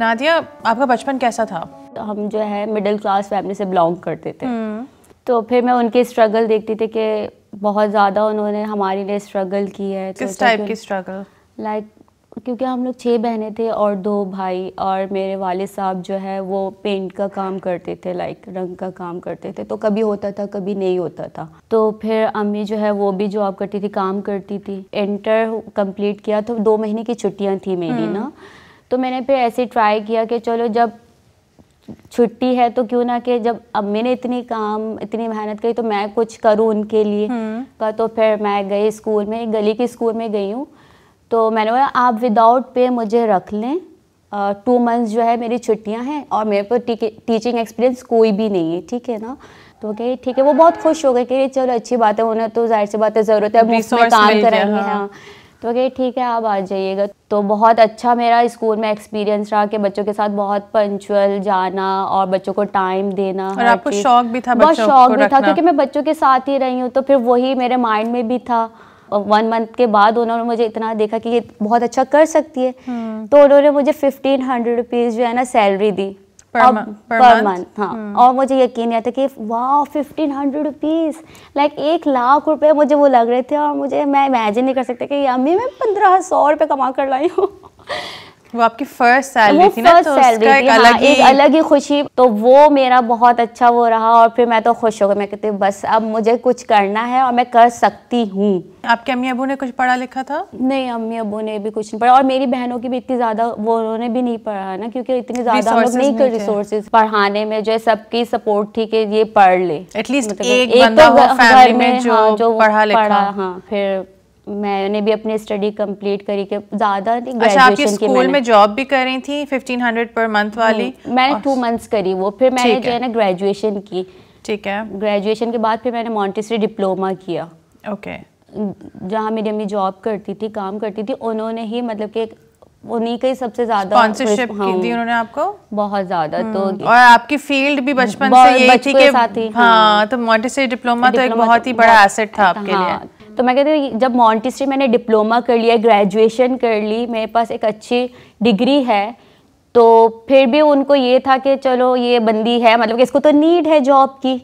नादिया आपका बचपन कैसा था हम जो है मिडिल क्लास फैमिली से बिलोंग करते थे हम्म। तो फिर मैं उनके स्ट्रगल देखती थी कि बहुत ज़्यादा उन्होंने हमारे लिए स्ट्रगल की है तो किस टाइप की स्ट्रगल लाइक क्योंकि हम लोग छः बहनें थे और दो भाई और मेरे वाले साहब जो है वो पेंट का काम करते थे लाइक रंग का काम करते थे तो कभी होता था कभी नहीं होता था तो फिर अम्मी जो है वो भी जॉब करती थी काम करती थी इंटर कंप्लीट किया तो दो महीने की छुट्टियाँ थी मेरी हम्म। ना तो मैंने फिर ऐसे ट्राई किया कि चलो जब छुट्टी है तो क्यों ना कि जब अब मैंने इतनी काम इतनी मेहनत करी तो मैं कुछ करूँ उनके लिए हम्म। का तो फिर मैं गई स्कूल में गली के स्कूल में गई हूँ तो मैंने बोला आप विदाउट पे मुझे रख लें टू मंथ्स जो है मेरी छुट्टियां हैं और मेरे पर टीचिंग एक्सपीरियंस कोई भी नहीं है ठीक है ना तो कहे ठीक है वो बहुत खुश हो गए कि चलो अच्छी बात है उन्हें तो जाहिर सी बात है ज़रूरत है अब काम करेंगे हाँ, हाँ। तो कह ठीक है आप आ जाइएगा तो बहुत अच्छा मेरा स्कूल में एक्सपीरियंस रहा कि बच्चों के साथ बहुत पंचुअल जाना और बच्चों को टाइम देना और आपको शौक भी था बहुत शौक भी था क्योंकि मैं बच्चों के साथ ही रही हूँ तो फिर वही मेरे माइंड में भी था वन मंथ के बाद उन्होंने मुझे इतना देखा कि ये बहुत अच्छा कर सकती है हम्म। तो उन्होंने मुझे फिफ्टीन हंड्रेड रुपीज़ जो है ना सैलरी दी पर मंथ हाँ hmm. और मुझे यकीन नहीं आता कि वाह फिफ्टीन हंड्रेड रुपीज़ लाइक एक लाख रुपए मुझे वो लग रहे थे और मुझे मैं इमेजिन नहीं कर सकती कि अम्मी मैं पंद्रह सौ रुपये कमा कर लाई हूँ वो आपकी फर्स्ट सैलरी थी ना तो उसका एक, हाँ, अलग एक अलग ही खुशी तो वो मेरा बहुत अच्छा वो रहा और फिर मैं तो खुश हो गई मैं कहती बस अब मुझे कुछ करना है और मैं कर सकती हूँ आपके अम्मी अबू ने कुछ पढ़ा लिखा था नहीं अम्मी अबू ने भी कुछ नहीं पढ़ा और मेरी बहनों की भी इतनी ज्यादा वो उन्होंने भी नहीं पढ़ा ना क्योंकि इतनी ज्यादा हम लोग नहीं कर रिसोर्सेज पढ़ाने में जो है सबकी सपोर्ट थी कि ये पढ़ ले एटलीस्ट मतलब एक, तो बंदा तो घर में जो हाँ, पढ़ा लिखा हाँ फिर मैंने भी अपनी स्टडी कंप्लीट करी के ज़्यादा नहीं अच्छा, आपकी स्कूल में जॉब भी कर रही थी 1500 पर मंथ वाली मैंने टू मंथ्स करी वो फिर मैंने जो है ना ग्रेजुएशन की ठीक है ग्रेजुएशन के बाद फिर मैंने मॉन्टेसरी डिप्लोमा किया ओके जहाँ मेरी अम्मी जॉब करती थी काम करती थी उन्होंने ही मतलब के उन्हीं के सबसे ज्यादा स्पॉन्सरशिप हाँ, की थी हाँ। उन्होंने आपको बहुत ज्यादा हम्म। तो और आपकी फील्ड भी बचपन से यही थी कि हाँ, हाँ तो मॉन्टेसरी डिप्लोमा तो एक बहुत तो ही बड़ा एसेट था आपके हाँ, लिए तो मैं कहती हूँ जब मॉन्टिस्ट्री मैंने डिप्लोमा कर लिया ग्रेजुएशन कर ली मेरे पास एक अच्छी डिग्री है तो फिर भी उनको ये था कि चलो ये बंदी है मतलब कि इसको तो नीड है जॉब की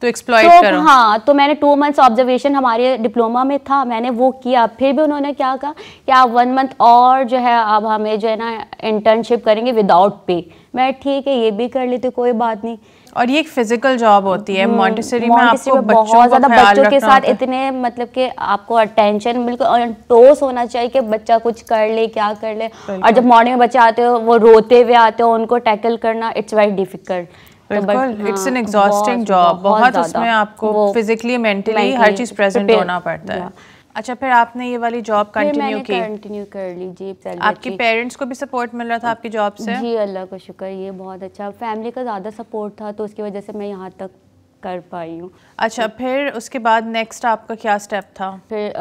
तो एक्सप्लॉइट तो, करो हाँ तो मैंने टू मंथ्स ऑब्जर्वेशन हमारे डिप्लोमा में था मैंने वो किया फिर भी उन्होंने क्या कहा कि आप वन मंथ और जो है अब हमें जो है ना इंटर्नशिप करेंगे विदाउट पे मैं ठीक है ये भी कर लेती तो कोई बात नहीं और ये एक फिजिकल जॉब होती है मॉन्टेसरी हम्म, में आपको बहुत ज्यादा बच्चों के साथ इतने मतलब कि आपको अटेंशन बिल्कुल और टोस होना चाहिए कि बच्चा कुछ कर ले क्या कर ले और जब मॉर्निंग में बच्चे आते हो वो रोते हुए आते हो उनको टैकल करना इट्स वेरी डिफिकल्ट बिल्कुल इट्स एन एग्जॉस्टिंग जॉब बहुत उसमें आपको फिजिकली मेंटली हर चीज प्रेजेंट होना पड़ता है अच्छा फिर आपने ये वाली जॉब कंटिन्यू की कंटिन्यू कर ली जी आपके पेरेंट्स को भी सपोर्ट मिल रहा था आपकी जॉब से जी अल्लाह का शुक्र ये बहुत अच्छा फैमिली का ज़्यादा सपोर्ट था तो उसकी वजह से मैं यहाँ तक कर पाई हूँ अच्छा तो फिर उसके बाद नेक्स्ट आपका क्या स्टेप था फिर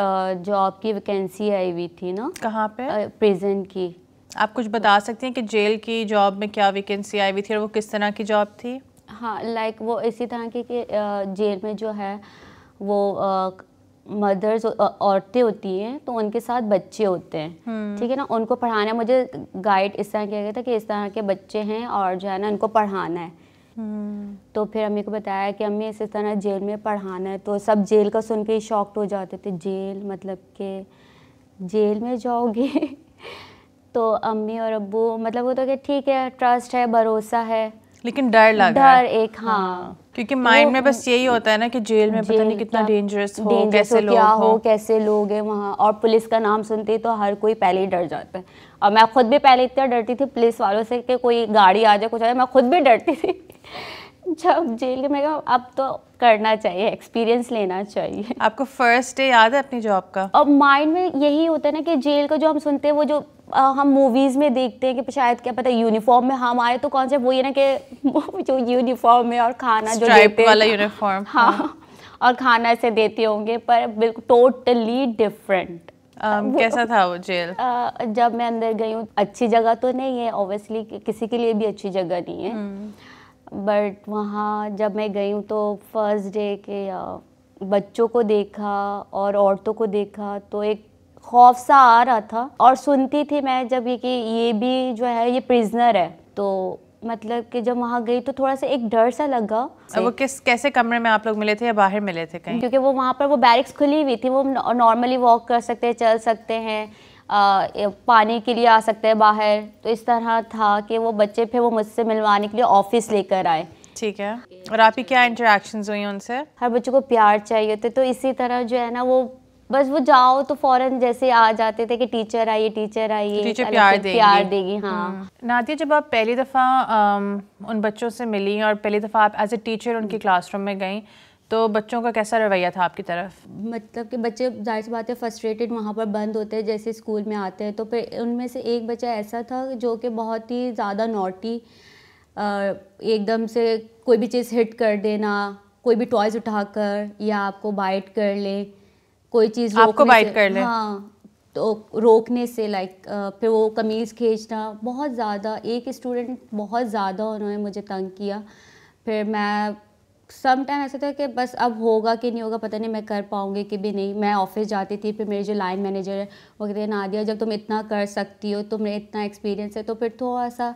जॉब की वैकेंसी आई हुई थी ना कहाँ पे प्रेजेंट की आप कुछ बता सकती हैं कि जेल की जॉब में क्या वैकेंसी आई हुई थी और वो किस तरह की जॉब थी हाँ लाइक वो इसी तरह की जेल में जो है वो मदर्स औरतें होती हैं तो उनके साथ बच्चे होते हैं हम्म। ठीक है ना उनको पढ़ाना मुझे गाइड इस तरह किया गया था कि इस तरह के बच्चे हैं और जो है ना इनको पढ़ाना है हम्म। तो फिर अम्मी को बताया कि अम्मी इस तरह जेल में पढ़ाना है तो सब जेल का सुन के ही शॉक्ट हो जाते थे जेल मतलब के जेल में जाओगे तो अम्मी और अबू मतलब वो तो कि ठीक है ट्रस्ट है भरोसा है लेकिन डर लग रहा है एक हाँ, हाँ। क्योंकि माइंड में बस यही होता है ना कि जेल में जेल पता नहीं कितना डेंजरस हो dangerous कैसे हो, लोग क्या हो कैसे लोग हैं वहाँ और पुलिस का नाम सुनते तो हर कोई पहले ही डर जाता है और मैं खुद भी पहले इतना डरती थी पुलिस वालों से कि कोई गाड़ी आ जाए कुछ आ जाए मैं खुद भी डरती थी जब जेल के मैं अब तो करना चाहिए एक्सपीरियंस लेना चाहिए आपको फर्स्ट डे याद है अपनी जॉब का और माइंड में यही होता है ना कि जेल का जो हम सुनते हैं वो जो हम मूवीज़ में देखते हैं कि शायद क्या पता यूनिफॉर्म में हम आए तो कौन से वही है ना कि जो यूनिफॉर्म है और खाना जो देते वाला यूनिफॉर्म हाँ, हाँ और खाना ऐसे देते होंगे पर बिल्कुल टोटली डिफरेंट Um, कैसा था वो जेल uh, जब मैं अंदर गई हूँ अच्छी जगह तो नहीं है ऑब्वियसली किसी के लिए भी अच्छी जगह नहीं है बट हम्म। hmm. वहाँ जब मैं गई हूँ तो फर्स्ट डे के बच्चों को देखा और औरतों को देखा तो एक खौफ सा आ रहा था और सुनती थी मैं जब ये कि ये भी जो है ये प्रिजनर है तो मतलब कि जब वहाँ गई तो थोड़ा सा एक डर सा लगा वो किस कैसे कमरे में आप लोग मिले थे या बाहर मिले थे कहीं क्योंकि वो वहाँ पर वो बैरिक्स खुली हुई थी वो नॉर्मली वॉक कर सकते हैं चल सकते हैं आ, पानी के लिए आ सकते हैं बाहर तो इस तरह था कि वो बच्चे फिर वो मुझसे मिलवाने के लिए ऑफिस लेकर आए ठीक है और आपकी क्या इंटरेक्शन हुई उनसे हर बच्चे को प्यार चाहिए होते तो इसी तरह जो है ना वो बस वो जाओ तो फौरन जैसे आ जाते थे कि टीचर आइए टीचर आइए टीचर प्यार देगी प्यार देगी हाँ हम्म। नादिया जब आप पहली दफ़ा उन बच्चों से मिली और पहली दफ़ा आप एज ए टीचर उनकी क्लासरूम में गई तो बच्चों का कैसा रवैया था आपकी तरफ मतलब कि बच्चे जाहिर सी बात है फर्स्ट्रेटेड वहाँ पर बंद होते हैं जैसे स्कूल में आते हैं तो फिर उनमें से एक बच्चा ऐसा था जो कि बहुत ही ज़्यादा नोटी एकदम से कोई भी चीज़ हिट कर देना कोई भी टॉयज़ उठाकर या आपको बाइट कर ले कोई चीज़ आपको बाइट कर ले हाँ तो रोकने से लाइक फिर वो कमीज़ खींचना बहुत ज़्यादा एक स्टूडेंट बहुत ज़्यादा उन्होंने मुझे तंग किया फिर मैं सम टाइम ऐसा था कि बस अब होगा कि नहीं होगा पता नहीं मैं कर पाऊँगी कि भी नहीं मैं ऑफिस जाती थी फिर मेरे जो लाइन मैनेजर है वो कहते हैं नादिया जब तुम इतना कर सकती हो तुम्हें इतना एक्सपीरियंस है तो फिर थोड़ा सा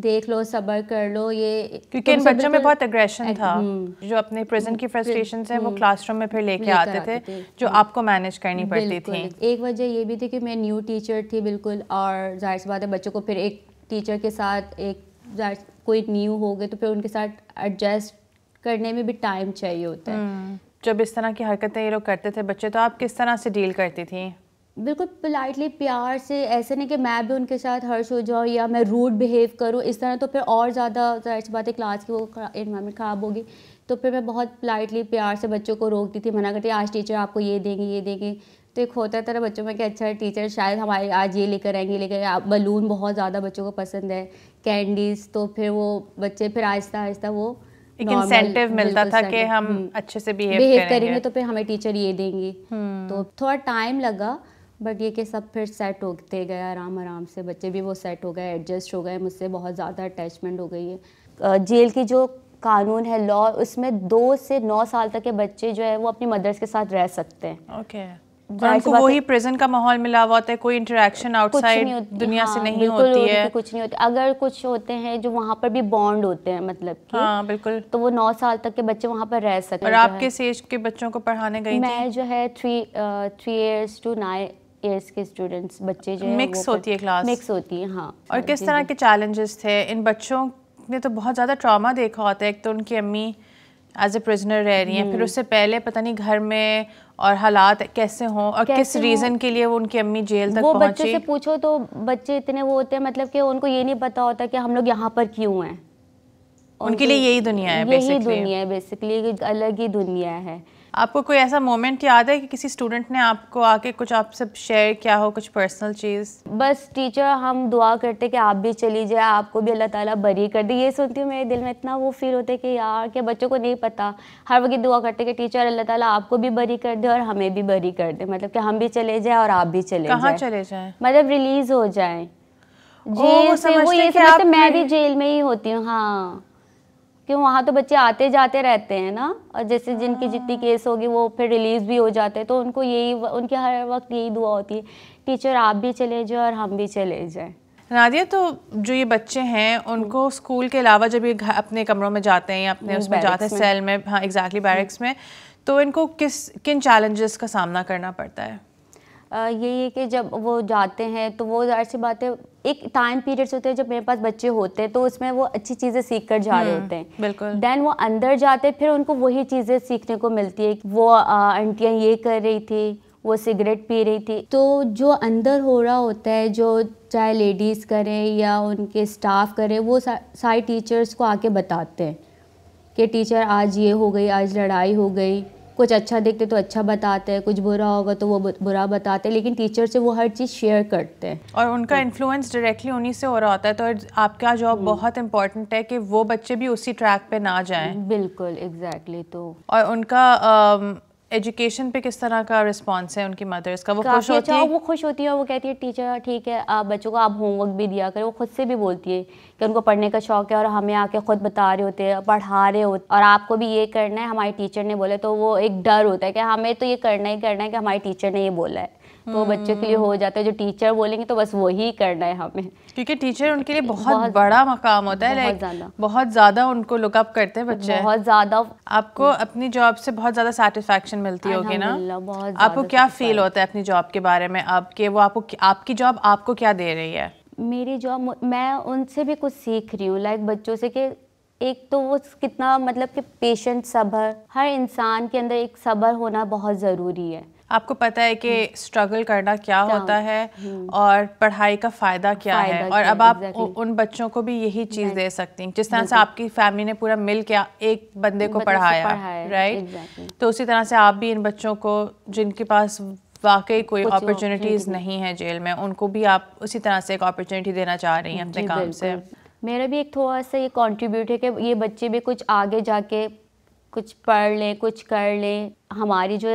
देख लो सबर कर लो ये क्योंकि इन बच्चों में बहुत एग्रेशन था हम्म। जो अपने प्रेजेंट की फ्रस्ट्रेशन हम्म, है वो क्लासरूम हम्म। में फिर लेके आते थे, थे जो आपको मैनेज करनी पड़ती थी एक वजह ये भी थी कि मैं न्यू टीचर थी बिल्कुल और जाहिर सी बात है बच्चों को फिर एक टीचर के साथ एक कोई न्यू हो गए तो फिर उनके साथ एडजस्ट करने में भी टाइम चाहिए होता है जब इस तरह की हरकतें ये लोग करते थे बच्चे तो आप किस तरह से डील करती थी बिल्कुल पोलाइटली प्यार से ऐसे नहीं कि मैं भी उनके साथ हर्ष हो जाऊँ या मैं रूड बिहेव करूँ इस तरह तो फिर और ज़्यादा जाहिर सी बात है क्लास की वो इन्वायरमेंट ख़राब होगी तो फिर मैं बहुत पोलाइटली प्यार से बच्चों को रोकती थी मना करती आज टीचर आपको ये देंगे ये देंगे तो एक होता है तरह बच्चों में कि अच्छा टीचर शायद हमारे आज ये लेकर आएंगे लेकर आप बलून बहुत ज़्यादा बच्चों को पसंद है कैंडीज़ तो फिर वो बच्चे फिर आहिस्ता आहिस्ता वो एक इंसेंटिव मिलता था कि हम हम्म। अच्छे से बिहेव करेंगे तो फिर हमें टीचर ये देंगी हम्म। तो थोड़ा टाइम लगा बट ये कि सब फिर सेट होते गए आराम आराम से बच्चे भी वो सेट हो गए एडजस्ट हो गए मुझसे बहुत ज़्यादा अटैचमेंट हो गई है जेल की जो कानून है लॉ उसमें दो से नौ साल तक के बच्चे जो है वो अपनी मदर्स के साथ रह सकते हैं ओके okay. तो वही प्रिजन का माहौल मिला हुआ होता है कोई इंटरेक्शन आउटसाइड दुनिया हाँ, से नहीं होती है कुछ नहीं होती अगर कुछ होते हैं जो वहाँ पर भी बॉन्ड होते हैं मतलब कि हाँ बिल्कुल तो वो नौ साल तक के बच्चे वहाँ पर रह सकते और आपके सेज के बच्चों को पढ़ाने गई मैं जो है three three years two nine years के स्टूडेंट्स बच्चे जो मिक्स होती है क्लास मिक्स होती है हाँ और किस तरह के चैलेंजेस थे इन बच्चों ने तो बहुत ज़्यादा ट्रामा देखा होता है एक तो उनकी अम्मी एज ए प्रिजनर रह रही हैं फिर हम्म। उससे पहले पता नहीं घर में और हालात कैसे हों और कैसे किस रीज़न के लिए वो उनकी अम्मी जेल तक वो बच्चे से पूछो तो बच्चे इतने वो होते हैं मतलब कि उनको ये नहीं पता होता कि हम लोग यहाँ पर क्यों हैं उनके लिए यही दुनिया है यही दुनिया है बेसिकली अलग ही दुनिया है आपको कोई ऐसा मोमेंट याद है कि किसी स्टूडेंट ने आपको आके कुछ आपसे शेयर किया हो कुछ पर्सनल चीज़ बस टीचर हम दुआ करते कि आप भी चली जाए आपको भी अल्लाह ताला बरी कर दे ये सुनती हूँ मेरे दिल में इतना वो फील होता है कि यार के बच्चों को नहीं पता हर वक्त दुआ करते कि टीचर अल्लाह ताला आपको भी बरी कर दे और हमें भी बरी कर दे मतलब कि हम भी चले जाए और आप भी चले कहाँ चले जाए मतलब रिलीज़ हो जाए जेल से वो ये समझते मैं भी जेल में ही होती हूँ हाँ क्यों वहाँ तो बच्चे आते जाते रहते हैं ना और जैसे जिनकी जितनी केस हाँ। होगी वो फिर रिलीज़ भी हो जाते हैं तो उनको यही उनकी हर वक्त यही दुआ होती है टीचर आप भी चले जाए और हम भी चले जाएँ नादिया तो जो ये बच्चे हैं उनको स्कूल हम्म। के अलावा जब ये अपने कमरों में जाते हैं या अपने उसमें जाते हैं सेल में हाँ एग्जैक्टली exactly, बैरिक्स हम्म। में तो इनको किस किन चैलेंजेस का सामना करना पड़ता है यही है कि जब वो जाते हैं तो वो जाहिर सी बात है एक टाइम पीरियड्स होते हैं जब मेरे पास बच्चे होते हैं तो उसमें वो अच्छी चीज़ें सीख कर जा रहे हम्म, होते हैं बिल्कुल देन वो अंदर जाते फिर उनको वही चीज़ें सीखने को मिलती है वो आंटियाँ ये कर रही थी वो सिगरेट पी रही थी तो जो अंदर हो रहा होता है जो चाहे लेडीज़ करें या उनके स्टाफ करें वो सा, सारे टीचर्स को आके बताते हैं कि टीचर आज ये हो गई आज लड़ाई हो गई कुछ अच्छा देखते तो अच्छा बताते हैं कुछ बुरा होगा तो वो बुरा बताते हैं लेकिन टीचर से वो हर चीज़ शेयर करते हैं और उनका इन्फ्लुएंस तो डायरेक्टली उन्हीं से हो रहा होता है तो आपका जॉब हम्म। बहुत इंपॉर्टेंट है कि वो बच्चे भी उसी ट्रैक पे ना जाएं बिल्कुल एग्जैक्टली exactly, तो और उनका एजुकेशन पे किस तरह का रिस्पॉन्स है उनकी मदर्स का वो खुश अच्छा, होती है वो खुश होती है वो कहती है टीचर ठीक है आप बच्चों को आप होमवर्क भी दिया करें वो खुद से भी बोलती है कि उनको पढ़ने का शौक है और हमें आके खुद बता रहे होते हैं पढ़ा रहे होते और आपको भी ये करना है हमारे टीचर ने बोला तो वो एक डर होता है कि हमें तो ये करना ही करना है कि हमारे टीचर ने ये बोला है तो वो बच्चों के लिए हो जाता है जो टीचर बोलेंगे तो बस वही करना है हमें क्योंकि टीचर उनके लिए बहुत, बहुत बड़ा मकाम होता है बहुत ज़्यादा बहुत ज़्यादा उनको लुकअप करते हैं बच्चे बहुत ज़्यादा आपको अपनी जॉब से बहुत ज़्यादा सेटिस्फेक्शन मिलती होगी ना बहुत आपको क्या फील होता है अपनी जॉब के बारे में आपके वो आपको आपकी जॉब आपको क्या दे रही है मेरी जॉब मैं उनसे भी कुछ सीख रही हूँ लाइक बच्चों से कि एक तो वो कितना मतलब कि पेशेंट सब्र हर इंसान के अंदर एक सब्र होना बहुत ज़रूरी है आपको पता है कि स्ट्रगल हम्म। करना क्या होता है हम्म। और पढ़ाई का फ़ायदा क्या फायदा है और अब आप उन बच्चों को भी यही चीज़ दे सकती हैं जिस तरह से आपकी फैमिली ने पूरा मिल के एक बंदे को पढ़ाया राइट तो उसी तरह से आप भी इन बच्चों को जिनके पास वाकई कोई अपॉर्चुनिटीज़ नहीं है जेल में उनको भी आप उसी तरह से एक अपॉर्चुनिटी देना चाह रही हैं अपने काम से मेरा भी एक थोड़ा सा ये कंट्रीब्यूट है कि ये बच्चे भी कुछ आगे जाके कुछ पढ़ लें कुछ कर लें हमारी जो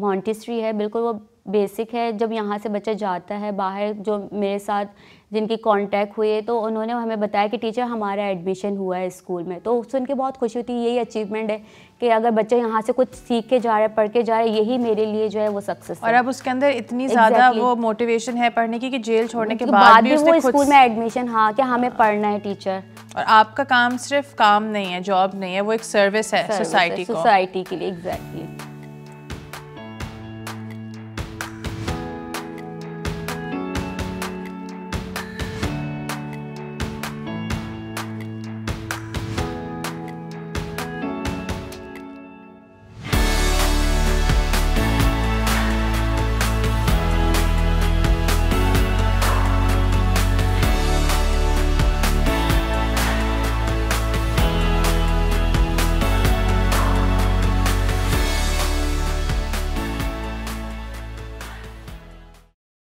मॉन्टिस्ट्री है बिल्कुल वो बेसिक है जब यहाँ से बच्चा जाता है बाहर जो मेरे साथ जिनकी कांटेक्ट हुए तो उन्होंने हमें बताया कि टीचर हमारा एडमिशन हुआ है स्कूल में तो उससे के बहुत खुशी होती है यही अचीवमेंट है कि अगर बच्चे यहाँ से कुछ सीख के जा रहे हैं पढ़ के जा रहे हैं यही मेरे लिए जो है वो सक्सेस और अब उसके अंदर इतनी ज़्यादा exactly. वो मोटिवेशन है पढ़ने की कि जेल छोड़ने के तो बाद भी उसने स्कूल में एडमिशन हाँ कि हमें हाँ। पढ़ना है टीचर और आपका काम सिर्फ काम नहीं है जॉब नहीं है वो एक सर्विस है सोसाइटी सोसाइटी के लिए एग्जैक्टली